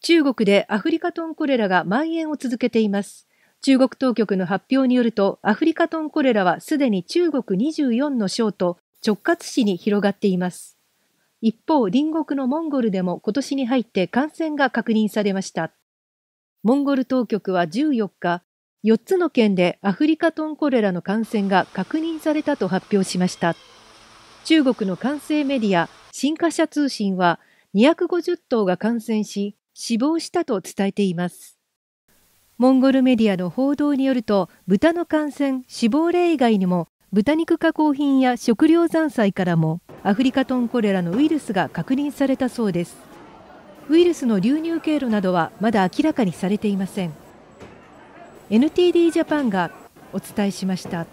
中国でアフリカトンコレラが蔓延を続けています。中国当局の発表によると、アフリカトンコレラはすでに中国24の省と直轄市に広がっています。一方、隣国のモンゴルでも今年に入って感染が確認されました。モンゴル当局は14日、4つの県でアフリカトンコレラの感染が確認されたと発表しました。中国の完成メディア、新華社通信は、250頭が感染し、死亡したと伝えていますモンゴルメディアの報道によると豚の感染死亡例以外にも豚肉加工品や食料残債からもアフリカトンコレラのウイルスが確認されたそうですウイルスの流入経路などはまだ明らかにされていません NTD ジャパンがお伝えしました。